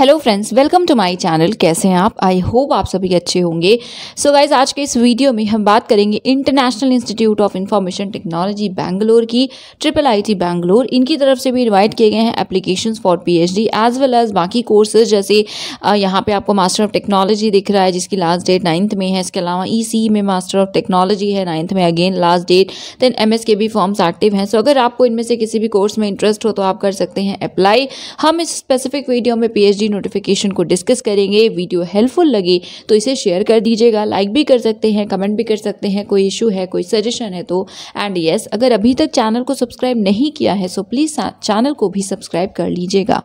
Hello friends welcome to my channel कैसे हैं आप आई होप आप सभी अच्छे होंगे सो so गाइज आज के इस वीडियो में हम बात करेंगे international institute of information technology Bangalore की ट्रिपल आईटी बैंगलोर इनकी तरफ से भी इनवाइट किए गए हैं applications for PhD as well as बाकी कोर्सेज जैसे यहाँ पर आपको मास्टर ऑफ टेक्नोलॉजी दिख रहा है जिसकी लास्ट डेट नाइन्थ में है इसके अलावा ई e में मास्टर ऑफ टेक्नोलॉजी है नाइन्थ में again last date then M के भी फॉर्म्स एक्टिव हैं सो so अगर आपको इनमें से किसी भी कोर्स में इंटरेस्ट हो तो आप कर सकते हैं अप्लाई हम इस स्पेसिफिक वीडियो में पी नोटिफिकेशन को डिस्कस करेंगे वीडियो हेल्पफुल लगे तो इसे शेयर कर दीजिएगा लाइक भी कर सकते हैं कमेंट भी कर सकते हैं कोई इशू है कोई सजेशन है तो एंड यस yes, अगर अभी तक चैनल को सब्सक्राइब नहीं किया है सो प्लीज़ चैनल को भी सब्सक्राइब कर लीजिएगा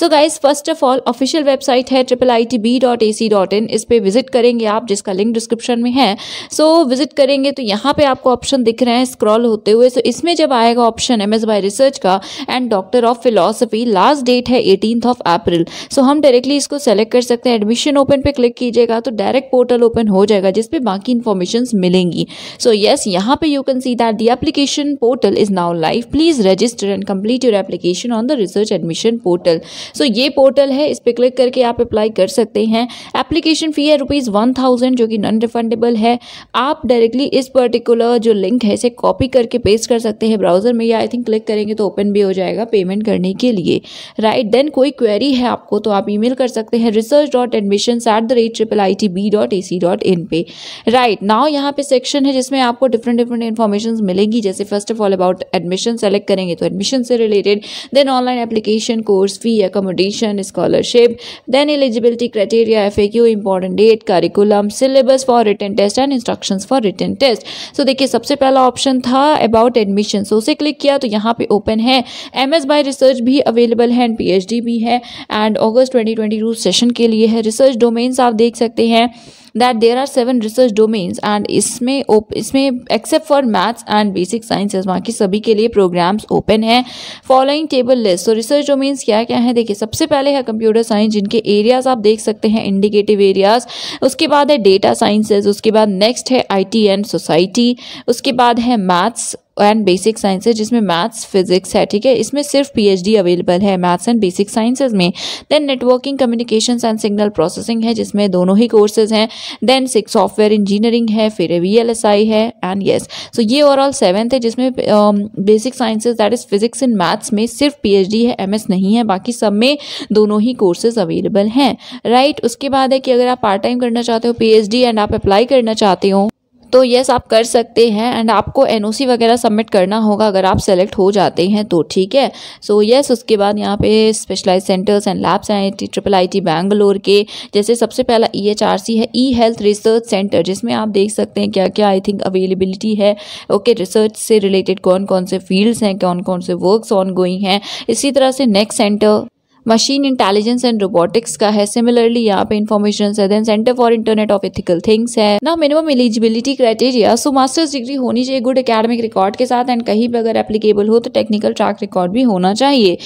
so guys first of all official website है triple I T B dot A C dot in इस पर विजिट करेंगे आप जिसका लिंक डिस्क्रिप्शन में है सो so, विजिट करेंगे तो यहाँ पे आपको ऑप्शन दिख रहे हैं स्क्रॉल होते हुए सो so, इसमें जब आएगा option M S by research का and doctor of philosophy last date है एटीन ऑफ अप्रैल सो हम डायरेक्टली इसको सेलेक्ट कर सकते हैं एडमिशन ओपन पे क्लिक कीजिएगा तो डायरेक्ट पोर्टल ओपन हो जाएगा जिसपे बाकी इन्फॉर्मेशन मिलेंगी सो येस यहाँ पे you can see that the application portal is now live please register and complete your application on the research admission portal so ये पोर्टल है इस पर क्लिक करके आप अप्लाई कर सकते हैं एप्लीकेशन फ़ी है रुपीज़ वन थाउजेंड जो कि नॉन रिफंडेबल है आप डायरेक्टली इस पर्टिकुलर जो लिंक है इसे कॉपी करके पेस्ट कर सकते हैं ब्राउज़र में या आई थिंक क्लिक करेंगे तो ओपन भी हो जाएगा पेमेंट करने के लिए राइट right, देन कोई क्वेरी है आपको तो तो आप ईमेल कर सकते हैं research dot admission at the rate triple I T B dot A C dot in पे राइट नाउ यहाँ पे सेक्शन है जिसमें आपको डिफरेंट डिफरेंट इन्फॉर्मेशन मिलेगी जैसे first of all about admission select करेंगे तो एडमिशन से related then online application course fee accommodation scholarship then eligibility criteria F A Q important date curriculum syllabus for written test and instruction for written test so देखिए सबसे पहला option था about admission सो उसे click किया तो यहाँ पे open है एम एस बाई रिसर्च भी अवेलेबल है एंड पी एच डी भी है एंड अगस्त 2022 सेशन के लिए है रिसर्च डोमेन्स आप देख सकते हैं that there are seven research domains and इसमें इसमें except for maths and basic sciences की सभी के लिए प्रोग्राम्स ओपन हैं फॉलोइंग टेबल लिस्ट तो रिसर्च डोमेन्स क्या क्या है देखिए सबसे पहले है कंप्यूटर साइंस जिनके एरियाज आप देख सकते हैं इंडिकेटिव एरियाज उसके बाद है डेटा साइंसेज उसके बाद नेक्स्ट है आई एंड सोसाइटी उसके बाद है मैथ्स एंड बेसिक साइंसेज जिसमें मैथ्स फिजिक्स है ठीक है इसमें सिर्फ पीएचडी अवेलेबल है मैथ्स एंड बेसिक साइंसेज में then networking communications and signal processing है जिसमें दोनों ही कोर्सेज हैं देन सिक्स सॉफ्टवेयर इंजीनियरिंग है फिर वी है एंड येस सो ये ओवरऑल सेवन्थ है जिसमें basic sciences that is physics and maths में सिर्फ पी है एम नहीं है बाकी सब में दोनों ही कोर्सेज अवेलेबल हैं राइट right? उसके बाद है कि अगर आप पार्ट टाइम करना चाहते हो पी एंड आप अप्लाई करना चाहते हो तो येस आप कर सकते हैं एंड आपको एन वगैरह सबमिट करना होगा अगर आप सेलेक्ट हो जाते हैं तो ठीक है सो so, येस yes, उसके बाद यहाँ पे स्पेशलाइज सेंटर्स एंड लैब्स हैं ट्रिपल आई टी बैंगलोर के जैसे सबसे पहला ई एच आर सी है ई हेल्थ रिसर्च सेंटर जिसमें आप देख सकते हैं क्या क्या आई थिंक अवेलेबिलिटी है ओके okay, रिसर्च से रिलेटेड कौन कौन से फील्ड्स हैं कौन कौन से वर्कस ऑन गोइंग हैं इसी तरह से next centre machine intelligence and robotics का है सिमिलरली यहाँ पे इन्फॉर्मेशन है then centre for internet of ethical things है ना minimum eligibility criteria so master's degree होनी चाहिए गुड अकेडमिक रिकॉर्ड के साथ एंड कहीं भी अगर एप्लीकेबल हो तो टेक्निकल ट्रैक रिकॉर्ड भी होना चाहिए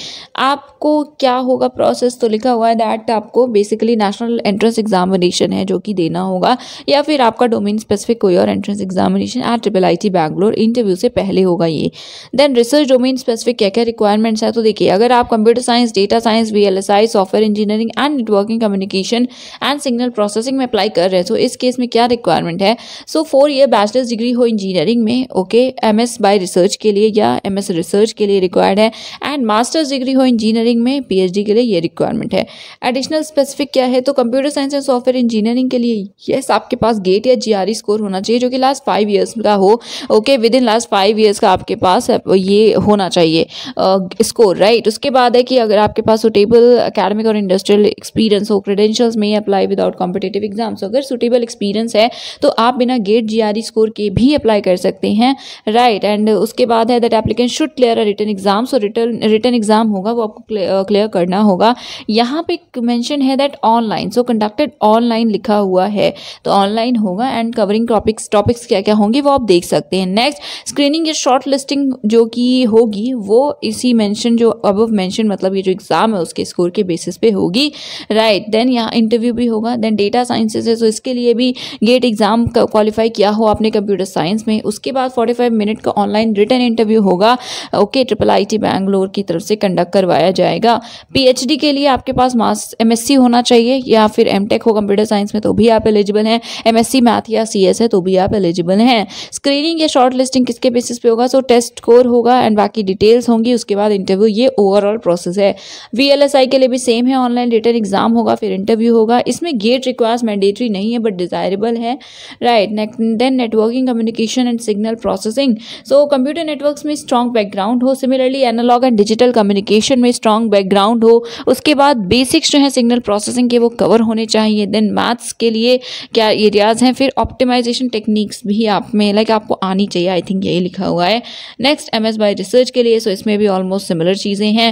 आपको क्या होगा प्रोसेस तो लिखा हुआ है दैट आपको बेसिकली नेशनल एंट्रेंस एग्जामिनेशन है जो कि देना होगा या फिर आपका डोमेन स्पेसिफिक कोई और entrance examination at triple I T Bangalore interview से पहले होगा ये देन रिसर्च डोमेन स्पेसिफिक क्या क्या रिक्वायरमेंट्स है तो देखिए अगर आप computer science data science VLSI L S I software engineering and networking communication and signal processing में अप्लाई कर रहे हैं तो इस केस में क्या रिक्वायरमेंट है so four year bachelor's degree हो इंजीनियरिंग में okay M S by research के लिए या एम एस रिसर्च के लिए रिक्वायर्ड है एंड मास्टर्स डिग्री हो इंजीनियरिंग में पी एच डी के लिए ये रिक्वायरमेंट है एडिशनल स्पेसिफिक क्या है तो computer science and software engineering के लिए येस आपके पास गेट या जी आर ई स्कोर होना चाहिए जो कि लास्ट फाइव ईयर्स का हो okay within last five years का आपके पास ये होना चाहिए स्कोर uh, राइट right? उसके बाद है कि अगर आपके पास सुटेबल अकेडमिक और इंडस्ट्रियल एक्सपीरियंस हो क्रेडेंशियल्स में apply without competitive exams so अगर सुटेबल एक्सपीरियंस है तो आप बिना गेट जी स्कोर के भी अप्लाई कर सकते हैं राइट right, एंड उसके बाद है that applicant should clear a written exam so written written exam होगा वो आपको क्लियर करना होगा यहाँ पे मैंशन है that online so conducted online लिखा हुआ है तो ऑनलाइन होगा एंड कवरिंग टॉपिक्स टॉपिक्स क्या क्या होंगे वो आप देख सकते हैं नेक्स्ट स्क्रीनिंग या शॉर्ट लिस्टिंग जो कि होगी वो इसी मेंशन जो अब मेंशन मतलब ये जो एग्ज़ाम है उसके स्कोर के बेसिस पे होगी राइट देन यहाँ इंटरव्यू भी होगा देन डेटा साइंसेज है तो इसके लिए भी गेट एग्ज़ाम क्वालिफाई किया हो आपने कंप्यूटर साइंस में उसके बाद फोर्टी फाइव मिनट का ऑनलाइन रिटर्न इंटरव्यू होगा okay triple I T Bangalore की तरफ से कंडक्ट करवाया जाएगा पीएचडी के लिए आपके पास मास एमएससी होना चाहिए या फिर एमटेक हो कंप्यूटर साइंस में तो भी आप एलिजिबल हैं एमएससी मैथ या सीएस है तो भी आप एलिजिबल हैं स्क्रीनिंग या शॉर्ट लिस्टिंग किसके बेसिस पे होगा सो टेस्ट स्कोर होगा एंड बाकी डिटेल्स होंगी उसके बाद इंटरव्यू ये ओवरऑल प्रोसेस है वी पीएलएसआई के लिए भी सेम है ऑनलाइन रिटर्न एग्जाम होगा फिर इंटरव्यू होगा इसमें गेट रिक्वायर्स मैंडेटरी नहीं है बट डिज़ायरेबल है right then networking communication and signal processing so computer networks में स्ट्रॉन्ग बैकग्राउंड हो similarly analogue and digital communication में स्ट्रॉन्ग बैकग्राउंड हो उसके बाद बेसिक्स जो है सिग्नल प्रोसेसिंग के वो कवर होने चाहिए देन मैथ्स के लिए क्या एरियाज़ हैं फिर ऑप्टिमाइजेशन टेक्निक्स भी आप में लाइक like आपको आनी चाहिए आई थिंक यही लिखा हुआ है next M S by research के लिए सो so इसमें भी ऑलमोस्ट सिमिलर चीज़ें हैं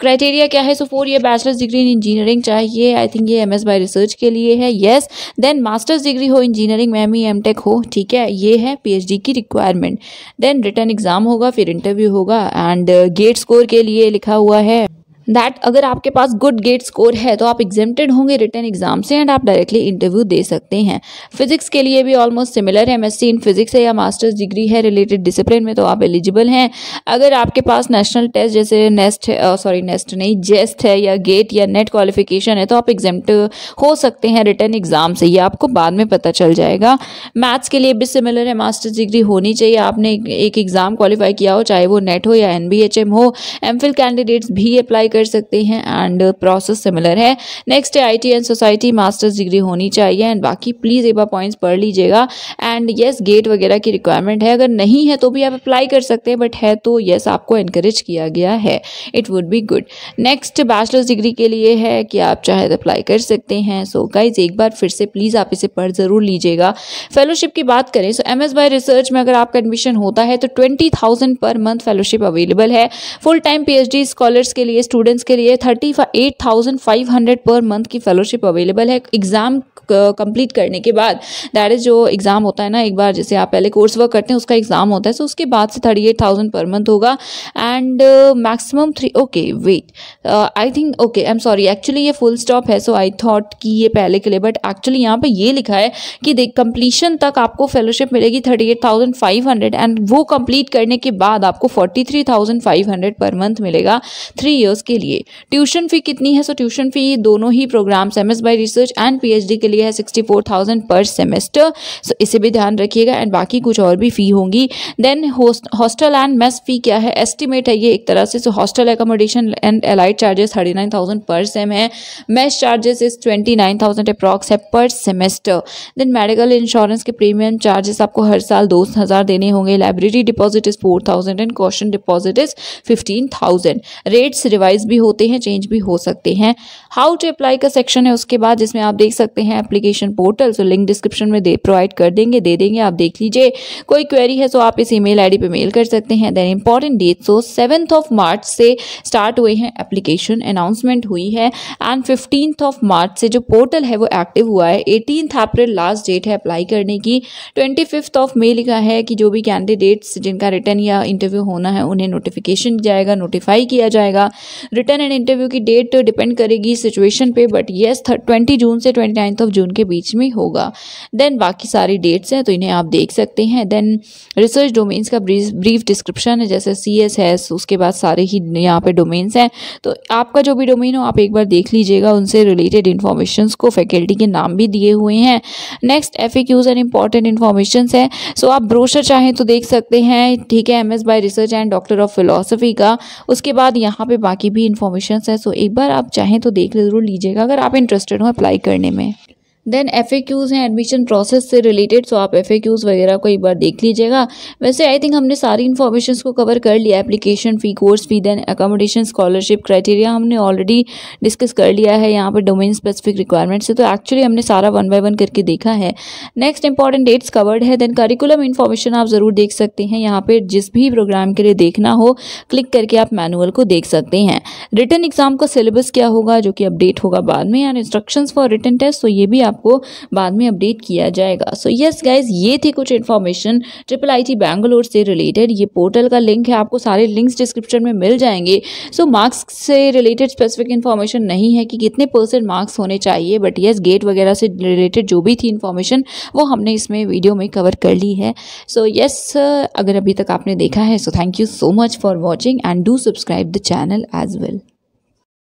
क्राइटेरिया क्राइटेरिया क्या है so four year bachelor's degree in engineering चाहिए आई थिंक ये एम एस बाई रिसर्च के लिए है येस देन मास्टर्स डिग्री हो इंजीनियरिंग में ही एम टेक हो ठीक है ये है पी एच डी की रिक्वायरमेंट देन रिटर्न एग्जाम होगा फिर इंटरव्यू होगा एंड गेट स्कोर के लिए लिखा हुआ है दैट अगर आपके पास गुड गेट स्कोर है तो आप एग्जेम्प्टेड होंगे रिटर्न एग्जाम से एंड आप डायरेक्टली इंटरव्यू दे सकते हैं फिजिक्स के लिए भी ऑलमोस्ट सिमिलर है एम इन फिजिक्स है या मास्टर्स डिग्री है रिलेटेड डिसिप्लिन में तो आप एलिजिबल हैं अगर आपके पास नेशनल टेस्ट जैसे नेस्ट सॉरी नेस्ट नहीं जेस्ट है या गेट या नेट क्वालिफिकेशन है तो आप एग्जेम्प्ट हो सकते हैं रिटर्न एग्जाम से यह आपको बाद में पता चल जाएगा मैथ्स के लिए भी सिमिलर है मास्टर्स डिग्री होनी चाहिए आपने एक एग्ज़ाम क्वालिफाई किया हो चाहे वो नेट हो या एन हो एम कैंडिडेट्स भी अप्लाई कर सकते हैं एंड प्रोसेस सिमिलर है नेक्स्ट है I and society master's degree होनी चाहिए एंड बाकी प्लीज़ एक बार पॉइंट्स पढ़ लीजिएगा एंड येस गेट वगैरह की रिक्वायरमेंट है अगर नहीं है तो भी आप अप्लाई कर सकते हैं बट है तो येस yes, आपको एनकरेज किया गया है it would be good next bachelor's degree के लिए है कि आप चाहे तो अप्लाई कर सकते हैं सो so, गाइज एक बार फिर से प्लीज़ आप इसे पढ़ ज़रूर लीजिएगा फेलोशिप की बात करें so M S by research में अगर आपका एडमिशन होता है तो twenty thousand per month fellowship available है full time P H D scholars के लिए स्टूडेंट स्टूडेंट्स के लिए thirty eight thousand five hundred per month की फेलोशिप अवेलेबल है एग्ज़ाम कंप्लीट uh, करने के बाद दैट इज़ जो एग्ज़ाम होता है ना एक बार जैसे आप पहले कोर्स वर्क करते हैं उसका एग्ज़ाम होता है सो so उसके बाद से thirty eight thousand per month होगा and maximum three okay wait I think okay I am sorry actually ये फुल स्टॉप है सो आई थॉट कि ये पहले के लिए बट एक्चुअली यहाँ पर ये लिखा है कि देख कंप्लीशन तक आपको फेलोशिप मिलेगी thirty eight thousand five hundred and वो कंप्लीट करने के बाद आपको forty three thousand five hundred per month मिलेगा थ्री ईयर्स के लिए ट्यूशन फ़ी कितनी है सो ट्यूशन फ़ी दोनों ही programmes M S by research and P के लिए है sixty four thousand per semester so इसे भी ध्यान रखिएगा एंड बाकी कुछ और भी फ़ी होंगी then hostel and mess fee क्या है एस्टिमेट है ये एक तरह से so hostel accommodation and allied charges thirty nine thousand per sem है mess charges is twenty nine thousand approx है per semester then medical insurance के प्रीमियम चार्जेस आपको हर साल दो हज़ार देने होंगे library deposit is four thousand and caution deposit is fifteen thousand rates revise भी होते हैं चेंज भी हो सकते हैं हाउ टू अप्लाई का सेक्शन है उसके बाद जिसमें आप देख सकते हैं application portal so link description में दे प्रोवाइड कर देंगे दे देंगे आप देख लीजिए कोई क्वेरी है सो आप इस ईमेल आईडी पे मेल कर सकते हैं then important date so seventh of March से स्टार्ट हुए हैं एप्लीकेशन अनाउंसमेंट हुई है एंड फिफ्टींथ ऑफ मार्च से जो पोर्टल है वो एक्टिव हुआ है एटीनथ अप्रैल लास्ट डेट है अप्लाई करने की ट्वेंटी फिफ्थ ऑफ मे लिखा है कि जो भी कैंडिडेट्स जिनका रिटर्न या इंटरव्यू होना है उन्हें नोटिफिकेशन जाएगा नोटिफाई किया जाएगा रिटर्न एंड इंटरव्यू की डेट डिपेंड करेगी सिचुएशन पे बट येस ट्वेंटी जून से ट्वेंटी नाइन्थ ऑफ जून के बीच में होगा देन बाकी सारी डेट्स हैं तो इन्हें आप देख सकते हैं देन रिसर्च डोमेन्स का ब्रीफ डिस्क्रिप्शन है जैसे सी एस है उसके बाद सारे ही यहाँ पे डोमेन्स हैं तो आपका जो भी डोमेन हो आप एक बार देख लीजिएगा उनसे रिलेटेड इन्फॉर्मेशन को फैकल्टी के नाम भी दिए हुए हैं next F A Qs and important information है सो so, आप ब्रोशर चाहें तो देख सकते हैं ठीक है M S by research and doctor of philosophy का उसके बाद यहाँ पे बाकी भी इन्फॉर्मेशन है सो एक बार आप चाहें तो देख ले ज़रूर लीजिएगा अगर आप इंटरेस्टेड हो अप्लाई करने में देन एफ हैं एडमिशन प्रोसेस से रिलेटेड सो आप एफ वगैरह को एक बार देख लीजिएगा वैसे आई थिंक हमने सारी इन्फॉर्मेशन को कवर कर लिया application fee course fee then accommodation scholarship criteria हमने ऑलरेडी डिस्कस कर लिया है यहाँ पर डोमेन स्पेसिफिक रिक्वायरमेंट से तो एक्चुअली हमने सारा वन बाय वन करके देखा है नेक्स्ट इंपॉर्टेंट डेट्स कवर्ड है देन करिकुलम इन्फॉर्मेशन आप ज़रूर देख सकते हैं यहाँ पर जिस भी प्रोग्राम के लिए देखना हो क्लिक करके आप मैनुअल को देख सकते हैं रिटर्न एग्जाम का सिलेबस क्या होगा जो कि अपडेट होगा बाद में and instruction for written test तो ये भी आप आपको बाद में अपडेट किया जाएगा सो यस गाइज ये थी कुछ information triple I T Bangalore से रिलेटेड ये पोर्टल का लिंक है आपको सारे लिंक्स डिस्क्रिप्शन में मिल जाएंगे सो so, मार्क्स से रिलेटेड स्पेसिफिक इन्फॉर्मेशन नहीं है कि कितने परसेंट मार्क्स होने चाहिए बट येस गेट वगैरह से रिलेटेड जो भी थी इन्फॉर्मेशन वो हमने इसमें वीडियो में कवर कर ली है सो so, यस yes, अगर अभी तक आपने देखा है so thank you so much for watching and do subscribe the channel as well